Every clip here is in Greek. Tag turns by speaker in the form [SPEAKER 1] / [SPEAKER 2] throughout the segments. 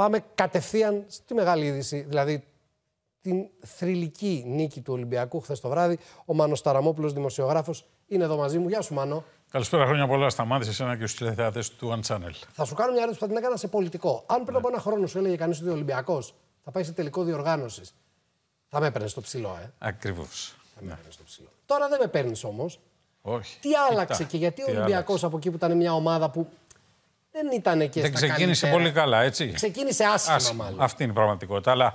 [SPEAKER 1] Πάμε κατευθείαν στη μεγάλη είδηση, δηλαδή την θρηλυκή νίκη του Ολυμπιακού χθες το βράδυ. Ο Μάνος Ταραμόπουλος, δημοσιογράφος, είναι εδώ μαζί μου. Γεια σου, Μάνο.
[SPEAKER 2] Καλησπέρα, χρόνια πολλά. Σταμάτησε ένα και στους τηλεθεατές του One Channel.
[SPEAKER 1] Θα σου κάνω μια ερώτηση που θα την έκανα σε πολιτικό. Αν πριν από ναι. ένα χρόνο σου έλεγε κανείς ότι ο Ολυμπιακός θα πάει σε τελικό διοργάνωσης, θα με έπαιρνες στο ψηλό,
[SPEAKER 2] ε. Ακριβώς. Θα με έπαιρνες στο ψηλό.
[SPEAKER 1] Τώρα δεν με παίρνεις όμως.
[SPEAKER 2] Όχι. Τι άλλαξε Κοίτα. και γιατί ο Ολυμπιακό
[SPEAKER 1] από εκεί που ήταν μια ομάδα που δεν ήταν και Δεν ξεκίνησε πολύ
[SPEAKER 2] καλά, έτσι. Ξεκίνησε άσχημα, μάλλον. Αυτή είναι η πραγματικότητα. Αλλά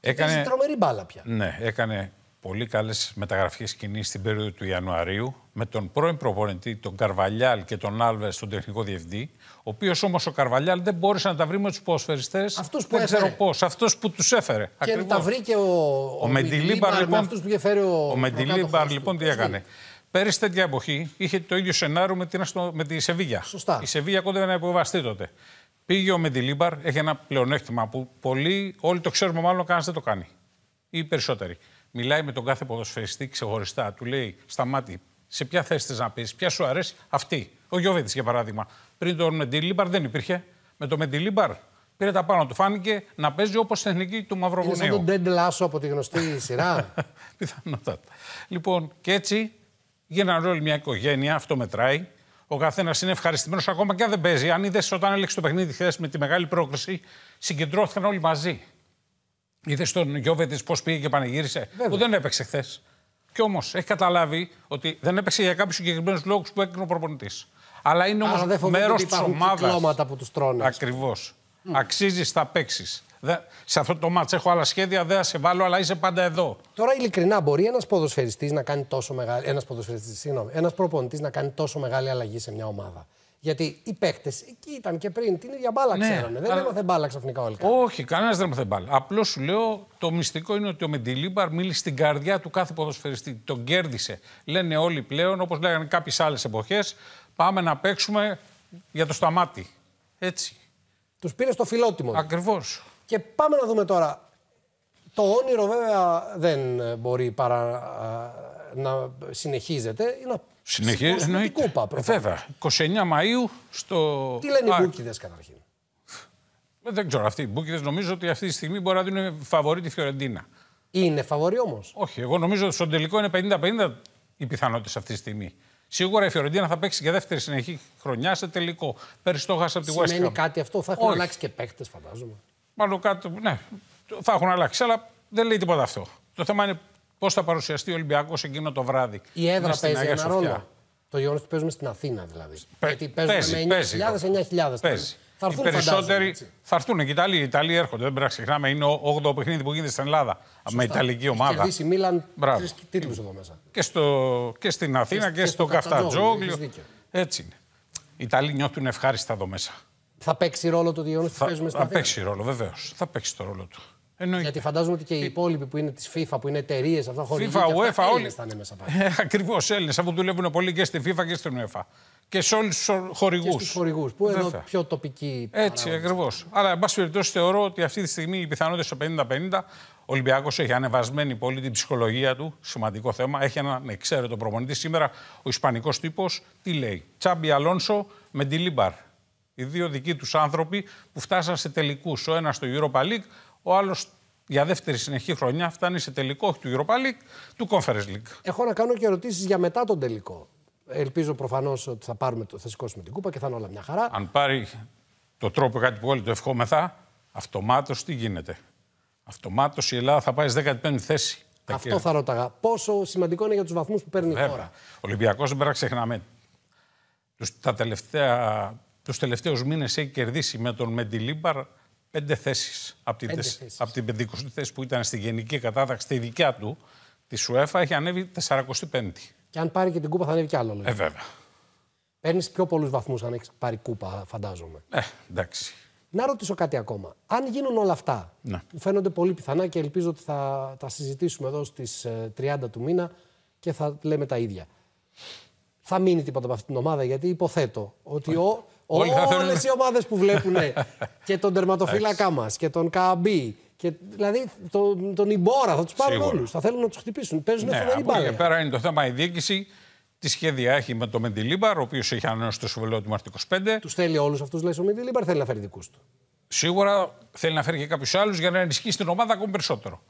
[SPEAKER 2] και έκανε. τρομερή μπάλα πια. Ναι, έκανε πολύ καλές μεταγραφικές κινήσεις στην περίοδο του Ιανουαρίου με τον πρώην προπονητή, τον Καρβαλιάλ και τον Άλβες, τον τεχνικό διευθυντή. Ο οποίος όμως ο Καρβαλιάλ δεν μπόρεσε να τα βρει με τους ποσφαιριστέ. Αυτού που δεν ξέρω πώ. που τους έφερε. Και τα βρήκε
[SPEAKER 1] ο, ο, ο Μεντιλίμπαρ. Λοιπόν, ο, ο Μεντιλίμπαρ
[SPEAKER 2] λοιπόν τι έκανε. Πέρυσι τέτοια εποχή είχε το ίδιο σενάριο με, την, με τη Σεβίγια. Σωστά. Η Σεβίγια κόντευε να υποβαστεί τότε. Πήγε ο Μεντιλίμπαρ, έχει ένα πλεονέκτημα που πολλοί, όλοι το ξέρουμε, μάλλον κανένας δεν το κάνει. Ή περισσότεροι. Μιλάει με τον κάθε ποδοσφαιριστή ξεχωριστά. Του λέει: Σταμάτη, σε ποια θέση θες να πεις, ποια σου αρέσει αυτή. Ο Γιώβετης, για παράδειγμα. Πριν τον Μεντιλίμπαρ δεν υπήρχε. Με τον Μεντιλίμπαρ πήρε τα πάνω του. Φάνηκε να παίζει όπως τεχνική του Μαυροβουνίου. Είναι σαν τον
[SPEAKER 1] Ντέντ Λάσο από τη γνωστή σειρά.
[SPEAKER 2] Πιθανότατα. Λοιπόν, και έτσι γίνανε ρόλο μια οικογένεια, αυτό μετράει. Ο καθένας είναι ευχαριστημένος ακόμα και αν δεν παίζει. Αν είδες όταν έλεξε το παιχνίδι χθες με τη μεγάλη πρόκληση, συγκεντρώθηκαν όλοι μαζί. Είδες τον Γιώβετης πώς πήγε και πανηγύρισε, που δεν έπαιξε χθες. Κι όμως έχει καταλάβει ότι δεν έπαιξε για κάποιους συγκεκριμένους λόγους που έκανε ο προπονητής. Αλλά είναι όμω μέρο της ομάδας. Ακριβώ. Αξίζει, θα παίξει σε αυτό το μάτσο έχω άλλα σχέδια, δεν θα σε βάλω, αλλά είσαι πάντα εδώ. Τώρα, ειλικρινά,
[SPEAKER 1] μπορεί ένας ποδοσφαιριστής να κάνει τόσο μεγάλη. Ένας ποδοσφαιριστής, συγγνώμη. Ένας προπονητής να κάνει τόσο μεγάλη αλλαγή σε μια ομάδα. Γιατί οι παίκτες εκεί ήταν και πριν, την ίδια μπάλα ναι, ξέρανε. Δεν αλλά... μπάλα ξαφνικά
[SPEAKER 2] όλοι. Όχι, κανένας δεν έμαθε μπάλα. Απλώς σου λέω το μυστικό είναι ότι ο Μεντιλίμπαρ μίλησε στην καρδιά του κάθε ποδοσφαιριστή. Τον κέρδισε. Λένε όλοι πλέον, όπως λέγανε κάποιες άλλες εποχές, πάμε να παίξουμε για το σταμάτη. Έτσι. Τους πήρε στο φιλότιμο.
[SPEAKER 1] Ακριβώς. Και πάμε να δούμε τώρα. Το όνειρο βέβαια δεν μπορεί παρά να συνεχίζεται. Είναι ένα Συνεχίζει, κούπα ε, βέβαια.
[SPEAKER 2] 29 Μαΐου στο... Τι λένε οι μπούκιδες καταρχήν. Ε, δεν ξέρω αυτοί οι μπούκιδες. Νομίζω ότι αυτή τη στιγμή μπορεί να δίνουν φαβορή τη Φιωρεντίνα. Είναι φαβορή όμως. Όχι, εγώ νομίζω ότι στον τελικό είναι 50-50 οι πιθανότητες αυτή τη στιγμή. Σίγουρα η Φιωρεντίνα θα παίξει και δεύτερη συνεχή χρονιά σε τελικό. Πέρυσι από τη West Ham. κάτι
[SPEAKER 1] αυτό, θα έχουν αλλάξει
[SPEAKER 2] και παίχτε, φαντάζομαι. Μάλλον κάτω. Ναι, θα έχουν αλλάξει, αλλά δεν λέει τίποτα αυτό. Το θέμα είναι πώς θα παρουσιαστεί ο Ολυμπιακός εκείνο το βράδυ. Η έδρα παίζει ένα ρόλο.
[SPEAKER 1] Το γεγονός ότι παίζουμε στην Αθήνα δηλαδή.
[SPEAKER 2] Πε, Γιατί παίζουμε παίζει, με 9.000-9.000. Παίζει. Θα έρθουν, οι περισσότεροι θα έρθουν και οι Ιταλοί. Ιταλοί έρχονται. Δεν πρέπει να ξεχνάμε, είναι ο 8ο παιχνίδι που γίνεται στην Ελλάδα Σωστά. με Ιταλική ομάδα. Έχει κερδίσει
[SPEAKER 1] Μίλαν τρεις τίτλους εδώ μέσα.
[SPEAKER 2] Και, στο, και στην Αθήνα και, και, στο, στο Καφτατζόγλιο. Έτσι είναι. Οι Ιταλοί νιώθουν ευχάριστα εδώ μέσα.
[SPEAKER 1] Θα παίξει ρόλο το ότι που παίζουμε στην Θα παίξει
[SPEAKER 2] ρόλο, βεβαίως. Θα παίξει το ρόλο του.
[SPEAKER 1] Εννοείται. Γιατί φαντάζομαι ότι και οι ε, υπόλοιποι που είναι της FIFA, που είναι εταιρείες, αυτά χορηγούν. FIFA, UEFA, όλοι. Θα
[SPEAKER 2] είναι μέσα πάλι. Ε, Ακριβώς Έλληνες, αφού δουλεύουν πολύ και στη FIFA και στην UEFA. Και σε όλους τους χορηγού. Στους χορηγούς, που είναι πιο τοπική. Έτσι, ακριβώ. Αλλά, εν πάση περιπτώσει, θεωρώ ότι αυτή τη στιγμή οι πιθανότητες στο 50-50 ο Ολυμπιακός έχει ανεβασμένη πολύ την ψυχολογία του. Σημαντικό θέμα. Έχει έναν εξαίρετο προπονητή. Σήμερα ο Ισπανικός τύπος τι λέει. Τσάμπι Αλόνσο με τη Λίμπαρ. Οι δύο δικοί τους άνθρωποι που φτάσαν σε τελικούς. Ο ένας στο Europa League, ο άλλος για δεύτερη συνεχή χρονιά φτάνει σε τελικό του Europa League, του Conference League.
[SPEAKER 1] Έχω να κάνω και ερωτήσεις για μετά τον τελικό. Ελπίζω προφανώς ότι θα, πάρουμε,
[SPEAKER 2] το σηκώσουμε την
[SPEAKER 1] κούπα και θα είναι όλα μια
[SPEAKER 2] χαρά. Αν πάρει το τρόπο κάτι που όλοι το ευχόμεθα, αυτομάτως τι γίνεται. Αυτομάτως η Ελλάδα θα πάει στη 15η θέση. Αυτό θα ρώταγα.
[SPEAKER 1] Πόσο σημαντικό είναι για τους βαθμούς που παίρνει Βέβαια. η χώρα.
[SPEAKER 2] Ο Ολυμπιακός δεν πρέπει να ξεχνάμε. Τα τελευταία τους τελευταίους μήνες έχει κερδίσει με τον Μεντιλίμπαρ πέντε θέσεις από την, από θέση που ήταν στη γενική κατάταξη, τη δικιά του, της UEFA, έχει ανέβει 45η.
[SPEAKER 1] Και αν πάρει και την κούπα θα ανέβει κι άλλο. Ναι. Ε, βέβαια. Παίρνεις πιο πολλούς βαθμούς αν έχεις πάρει κούπα, φαντάζομαι.
[SPEAKER 2] Ε, εντάξει.
[SPEAKER 1] Να ρωτήσω κάτι ακόμα. Αν γίνουν όλα αυτά, ναι. που φαίνονται πολύ πιθανά και ελπίζω ότι θα τα συζητήσουμε εδώ στις 30 ε, του μήνα και θα λέμε τα ίδια. Θα μείνει τίποτα από αυτή την ομάδα, γιατί υποθέτω ότι ο, Όλες θέλουν... οι ομάδες που βλέπουν και τον τερματοφύλακά μας και τον Καμπί, Και, δηλαδή τον, τον Ιμπόρα θα τους πάρουν όλους. Θα θέλουν να τους χτυπήσουν.
[SPEAKER 2] Παίζουν ναι, φοβερή μπάλα. Και πέρα είναι το θέμα η διοίκηση. Τι σχέδια έχει με τον Μεντιλίμπαρ, ο οποίος έχει ανανεώσει στο συμβολέο του Μαρτίου 25. Τους θέλει όλους αυτούς, λέει ο Μεντιλίμπαρ, θέλει να φέρει δικούς του. Σίγουρα θέλει να φέρει και κάποιους άλλους για να ενισχύσει την ομάδα ακόμη περισσότερο.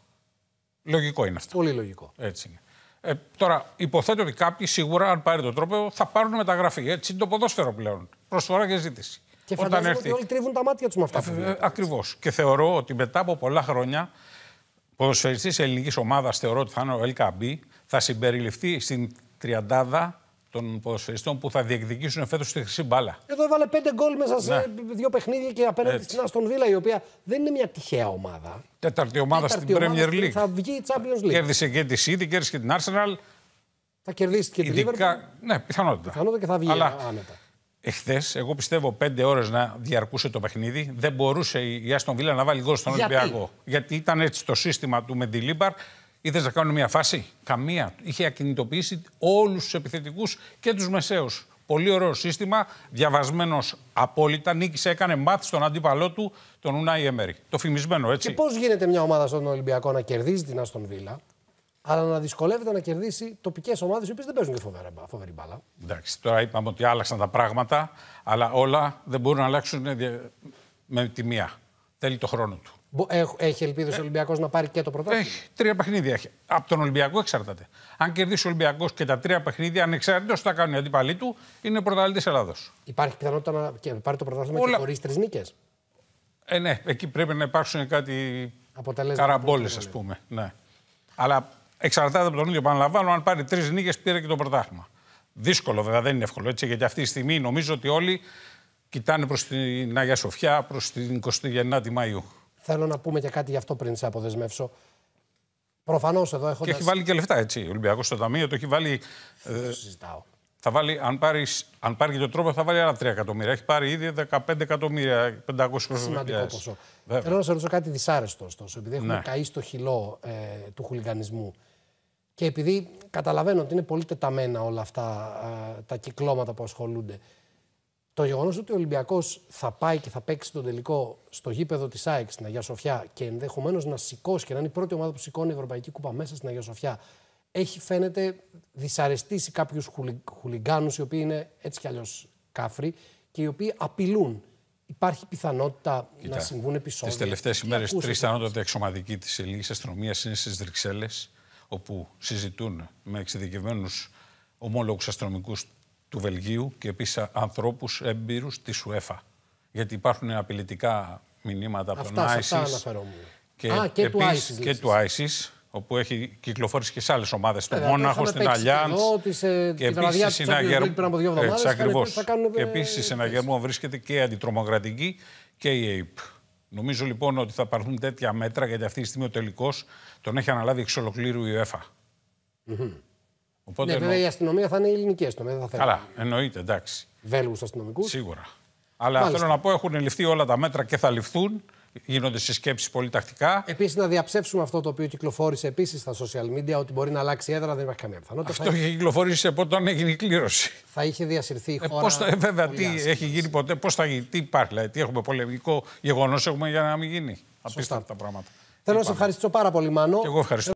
[SPEAKER 2] Λογικό είναι αυτό. Πολύ λογικό. Έτσι είναι. Ε, τώρα, υποθέτω ότι κάποιοι σίγουρα, αν πάρει το τρόπο, θα πάρουν μεταγραφή. Έτσι είναι το ποδόσφαιρο πλέον. Προσφορά και ζήτηση. Και Όταν ότι όλοι
[SPEAKER 1] τρίβουν τα μάτια τους με αυτά. Ε,
[SPEAKER 2] ε, Ακριβώς. Και θεωρώ ότι μετά από πολλά χρόνια, ποδοσφαιριστής ελληνικής ομάδας θεωρώ ότι θα είναι ο LKB, θα συμπεριληφθεί στην τριαντάδα των ποδοσφαιριστών που θα διεκδικήσουν φέτος τη χρυσή μπάλα.
[SPEAKER 1] Εδώ έβαλε πέντε γκολ μέσα σε ναι. δύο παιχνίδια και απέναντι Έτσι. στην Αστον Βίλα, η οποία δεν είναι μια τυχαία ομάδα.
[SPEAKER 2] Τέταρτη ομάδα Τέταρτη στην Premier League. Θα βγει η Champions League. Κέρδισε και τη City, κέρδισε και την Arsenal. Θα κερδίσει και Ειδικά... την Liverpool. Ναι, πιθανότητα. Πιθανότητα και θα βγει Αλλά... άνετα. Εχθές, εγώ πιστεύω πέντε ώρες να διαρκούσε το παιχνίδι. Δεν μπορούσε η Άστον Βίλα να βάλει γκολ στον Γιατί? Ολυμπιακό. Γιατί ήταν έτσι το σύστημα του με Είδε να κάνουν μια φάση. Καμία. Είχε ακινητοποιήσει όλους τους επιθετικούς και τους μεσαίους. Πολύ ωραίο σύστημα, διαβασμένος απόλυτα. Νίκησε, έκανε μάθη στον αντίπαλό του, τον Ουνάι Εμέρη. Το φημισμένο, έτσι. Και πώς
[SPEAKER 1] γίνεται μια ομάδα στον Ολυμπιακό να κερδίζει την Αστον Βίλα, αλλά να δυσκολεύεται να κερδίσει τοπικές ομάδες οι οποίες δεν παίζουν και φοβερή, φοβερή μπάλα.
[SPEAKER 2] Εντάξει, τώρα είπαμε ότι άλλαξαν τα πράγματα, αλλά όλα δεν μπορούν να αλλάξουν ε, με τη μία. Θέλει το χρόνο του.
[SPEAKER 1] Έχει ελπίδες ο ε. Ολυμπιακός να πάρει και το πρωτάθλημα. Έχει.
[SPEAKER 2] Τρία παιχνίδια έχει. Από τον Ολυμπιακό εξαρτάται. Αν κερδίσει ο Ολυμπιακός και τα τρία παιχνίδια, τι θα κάνουν οι αντίπαλοι του, είναι πρωταθλητής Ελλάδος. Υπάρχει πιθανότητα να
[SPEAKER 1] πάρει το πρωτάθλημα Όλα... και χωρίς τρεις νίκες.
[SPEAKER 2] Ε, ναι, εκεί πρέπει να υπάρξουν κάτι καραμπόλε, ας πούμε. Ναι. Αλλά εξαρτάται από τον ίδιο. Παναλαμβάνω, αν πάρει τρεις νίκες, πήρε και το πρωτάθλημα. Δύσκολο βέβαια, δεν είναι εύκολο έτσι, γιατί αυτή τη στιγμή νομίζω ότι όλοι κοιτάνε προς την Άγια Σοφιά, προς την 29η Μαου.
[SPEAKER 1] Θέλω να πούμε και κάτι γι' αυτό πριν σε αποδεσμεύσω. Προφανώς εδώ έχοντα. Και έχει βάλει και
[SPEAKER 2] λεφτά, έτσι. Ο Ολυμπιακός στο ταμείο το έχει βάλει. Ε, συζητάω. Θα βάλει, αν, πάρεις, αν πάρει και τον τρόπο, θα βάλει άλλα 3 εκατομμύρια. Έχει πάρει ήδη 15 εκατομμύρια, 500 Σημαντικό ποσό. Βέβαια.
[SPEAKER 1] Θέλω να σε ρωτήσω κάτι δυσάρεστο, ωστόσο, επειδή έχουμε ναι. καεί στο χυλό ε, του χουλιγανισμού. Και επειδή καταλαβαίνω ότι είναι πολύ τεταμένα όλα αυτά ε, τα κυκλώματα που ασχολούνται. Το γεγονός ότι ο Ολυμπιακός θα πάει και θα παίξει τον τελικό στο γήπεδο της ΑΕΚ στην Αγία Σοφιά και ενδεχομένως να σηκώσει και να είναι η πρώτη ομάδα που σηκώνει η Ευρωπαϊκή Κούπα μέσα στην Αγία Σοφιά, έχει φαίνεται δυσαρεστήσει κάποιους χουλιγκάνους οι οποίοι είναι έτσι κι αλλιώς κάφροι και οι οποίοι απειλούν. Υπάρχει πιθανότητα να συμβούν επεισόδια. Τις τελευταίες
[SPEAKER 2] ημέρε, τρει ανώτατε εξωματικοί της ελληνική αστυνομίας είναι στις Βρυξέλλες, όπου συζητούν με εξειδικευμένους ομόλογους αστυνομικούς του Βελγίου και επίσης ανθρώπους έμπειρους της UEFA. Γιατί υπάρχουν απειλητικά μηνύματα από τον ISIS. Και, και, του ISIS, και του όπου έχει κυκλοφορήσει και σε άλλες ομάδες. Στο Μόναχο, στην Αλιάντ. Και επίση συναγερμό. συναγερμό βρίσκεται και η αντιτρομοκρατική και η ΑΕΠ. Νομίζω λοιπόν ότι θα παρθούν τέτοια μέτρα γιατί αυτή τη στιγμή ο τελικός τον έχει αναλάβει εξ ολοκλήρου η UEFA. Οπότε ναι, εννο... βέβαια η
[SPEAKER 1] αστυνομία θα είναι η ελληνική αστυνομία. Θα Καλά,
[SPEAKER 2] εννοείται, εντάξει. Βέλγους αστυνομικούς. Σίγουρα. Αλλά Μάλιστα. θέλω να πω, έχουν ληφθεί όλα τα μέτρα και θα ληφθούν. Γίνονται συσκέψεις πολύ τακτικά.
[SPEAKER 1] Επίσης, να διαψεύσουμε αυτό το οποίο κυκλοφόρησε επίσης στα social media ότι μπορεί να αλλάξει έδρα, δεν υπάρχει καμία πιθανότητα. Αυτό έχει είχε
[SPEAKER 2] κυκλοφορήσει από όταν έγινε η κλήρωση. Θα
[SPEAKER 1] είχε διασυρθεί η ε, χώρα. Ε, πώς βέβαια, τι άσχημα.
[SPEAKER 2] έχει γίνει ποτέ, πώς θα γίνει, τι υπάρχει, δηλαδή, τι έχουμε πολεμικό γεγονός έχουμε για να μην γίνει. Απίστευτα πράγματα.
[SPEAKER 1] Θέλω να σε ευχαριστήσω πάρα πολύ, Μάνο. Και εγώ ευχαριστώ.